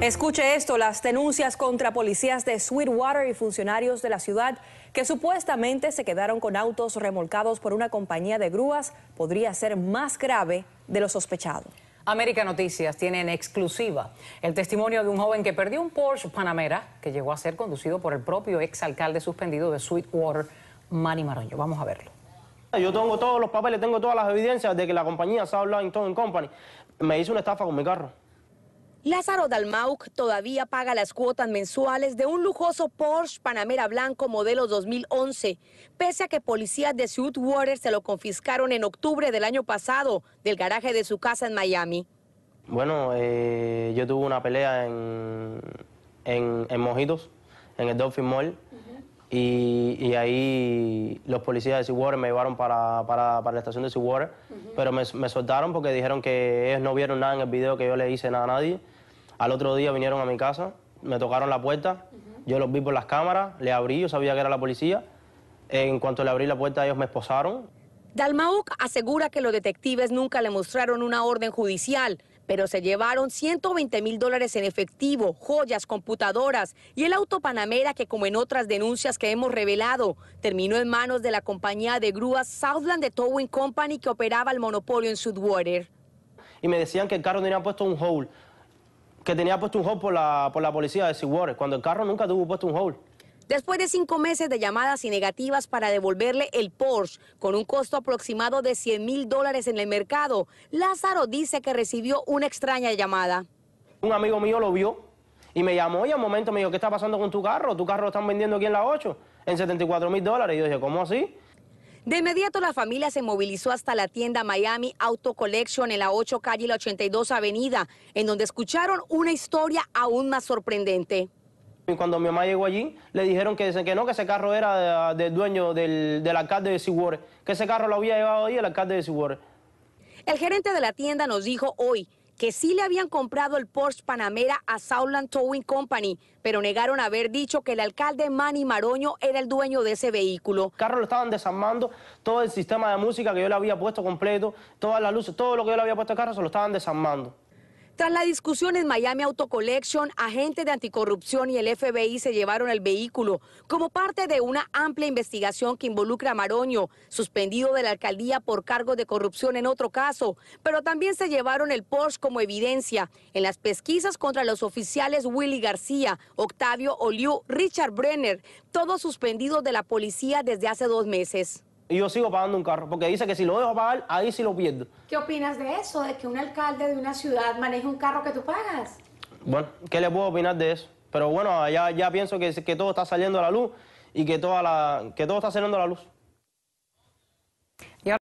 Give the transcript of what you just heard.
Escuche esto, las denuncias contra policías de Sweetwater y funcionarios de la ciudad que supuestamente se quedaron con autos remolcados por una compañía de grúas podría ser más grave de lo sospechado. América Noticias tiene en exclusiva el testimonio de un joven que perdió un Porsche Panamera que llegó a ser conducido por el propio exalcalde suspendido de Sweetwater, Manny Maroño. Vamos a verlo. Yo tengo todos los papeles, tengo todas las evidencias de que la compañía Southline Towing Company me hizo una estafa con mi carro. Lázaro Dalmauk todavía paga las cuotas mensuales de un lujoso Porsche Panamera Blanco modelo 2011, pese a que policías de Sweetwater se lo confiscaron en octubre del año pasado del garaje de su casa en Miami. Bueno, eh, yo tuve una pelea en, en, en Mojitos, en el Dolphin Mall. Y, ahí los policías de Seawater me llevaron para, la estación de Seawater, pero me, soltaron porque dijeron que ellos no vieron nada en el video que yo le hice nada a nadie. Al otro día vinieron a mi casa, me tocaron la puerta, yo los vi por las cámaras, le abrí, yo sabía que era la policía. En cuanto le abrí la puerta, ellos me esposaron. Dalmauk asegura que los detectives nunca le mostraron una orden judicial, pero se llevaron 120 mil dólares en efectivo, joyas, computadoras y el auto Panamera que como en otras denuncias que hemos revelado, terminó en manos de la compañía de grúas Southland de Towing Company que operaba el monopolio en Sudwater. Y me decían que el carro tenía puesto un hole, que tenía puesto un hole por la, policía de Sudwater, cuando el carro nunca tuvo puesto un hole. Después de cinco meses de llamadas y negativas para devolverle el Porsche, con un costo aproximado de 100 mil dólares en el mercado, Lázaro dice que recibió una extraña llamada. Un amigo mío lo vio y me llamó y al momento me dijo, ¿qué está pasando con tu carro? Tu carro lo están vendiendo aquí en la 8 en 74 mil dólares. Y yo dije, ¿cómo así? De inmediato la familia se movilizó hasta la tienda Miami Auto Collection en la 8 calle y la 82 avenida, en donde escucharon una historia aún más sorprendente. Y Cuando mi mamá llegó allí, le dijeron que, que no, que ese carro era del dueño del, alcalde de Seward, que ese carro lo había llevado ahí el alcalde de Seward. El gerente de la tienda nos dijo hoy que sí le habían comprado el Porsche Panamera a Southland Towing Company, pero negaron haber dicho que el alcalde Manny Maroño era el dueño de ese vehículo. El carro lo estaban desarmando, todo el sistema de música que yo le había puesto completo, todas las luces, todo lo que yo le había puesto al carro se lo estaban desarmando. Tras la discusión en Miami Auto Collection, agentes de anticorrupción y el FBI se llevaron el vehículo como parte de una amplia investigación que involucra a Maroño, suspendido de la alcaldía por cargo de corrupción en otro caso, pero también se llevaron el Porsche como evidencia en las pesquisas contra los oficiales Willy García, Octavio Oliu, Richard Brenner, todos suspendidos de la policía desde hace dos meses y yo sigo pagando un carro, porque dice que si lo dejo pagar, ahí sí lo pierdo. ¿Qué opinas de eso, de que un alcalde de una ciudad maneje un carro que tú pagas? Bueno, ¿qué le puedo opinar de eso? Pero bueno, ya, ya pienso que, que todo está saliendo a la luz y que, toda la, que todo está saliendo a la luz.